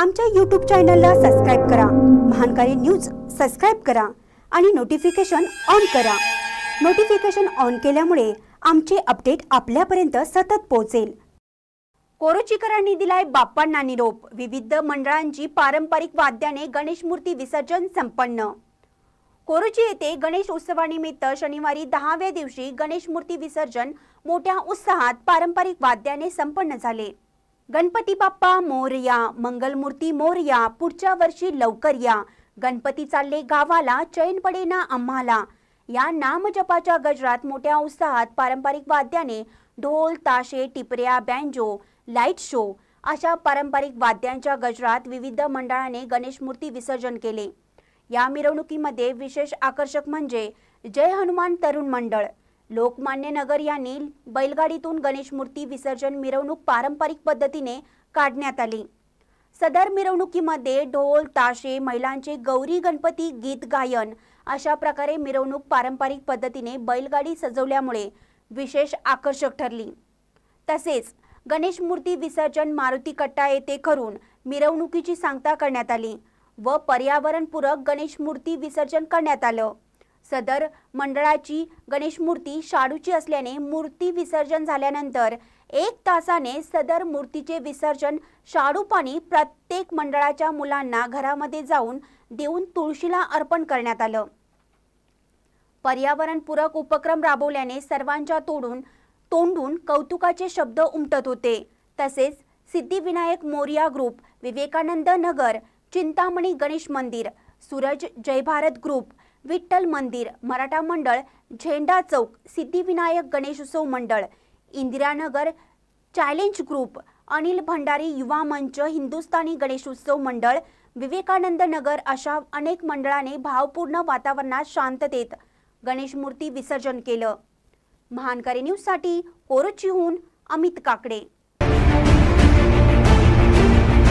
आमच्या यूट्यूब चॅनलला सबस्क्राईब करा महानकारी न्यूज सबस्क्राईब करा आणि नोटिफिकेशन ऑन करा नोटिफिकेशन ऑन केल्यामुळे आमचे अपडेट आपल्यापर्यंत सतत पोहोचेल कोरोचीकरांनी दिलाय बाप्पांना निरोप विविध मंडळांची पारंपरिक वाद्याने गणेश मूर्ती विसर्जन संपन्न कोरोची येथे गणेश उत्सवानिमित्त शनिवारी दहाव्या दिवशी गणेश मूर्ती विसर्जन मोठ्या उत्साहात पारंपरिक वाद्याने संपन्न झाले गणपती बाप्पा मोरया मंगलमूर्ती मोरया पुढच्या वर्षी लवकर या गणपती चालले गावाला चैन पडेना आम्हाला या नामजपाच्या गजरात मोठ्या उत्साहात पारंपरिक वाद्याने ढोल ताशे टिपऱ्या बँजो लाईट शो अशा पारंपरिक वाद्यांच्या गजरात विविध मंडळाने गणेश मूर्ती विसर्जन केले या मिरवणुकीमध्ये विशेष आकर्षक म्हणजे जय हनुमान तरुण मंडळ लोकमान्य नगर यांनी बैलगाडीतून गणेश मूर्ती विसर्जन मिरवणूक पारंपरिक पद्धतीने काढण्यात आली सदर मिरवणुकीमध्ये ढोल ताशे महिलांचे गौरी गणपती गीत गायन अशा प्रकारे मिरवणूक पारंपरिक पद्धतीने बैलगाडी सजवल्यामुळे विशेष आकर्षक ठरली तसेच गणेश मूर्ती विसर्जन मारुती कट्टा येथे करून मिरवणुकीची सांगता करण्यात आली व पर्यावरणपूरक गणेश मूर्ती विसर्जन करण्यात आलं सदर मंडळाची गणेश मूर्ती शाडूची असल्याने मूर्ती विसर्जन झाल्यानंतर एक तासाने सदर मूर्तीचे विसर्जन शाडू पाणी प्रत्येक मंडळाच्या मुलांना घरामध्ये जाऊन देऊन तुळशीला अर्पण करण्यात आलं पर्यावरणपूरक उपक्रम राबवल्याने सर्वांच्या तोडून तोंडून कौतुकाचे शब्द उमटत होते तसेच सिद्धिविनायक मोरिया ग्रुप विवेकानंद नगर चिंतामणी गणेश मंदिर सूरज जयभारत ग्रुप विठ्ठल मंदिर मराठा मंडळ झेंडा चौक सिद्धिविनायक गणेशोत्सव मंडळ इंदिरानगर चॅलेंज ग्रुप अनिल भंडारी युवा मंच हिंदुस्थानी गणेशोत्सव मंडळ विवेकानंद नगर अशा अनेक मंडळाने भावपूर्ण वातावरणात शांततेत गणेश मूर्ती विसर्जन केलं महानकारी न्यूजसाठी कोरोचीहून अमित काकडे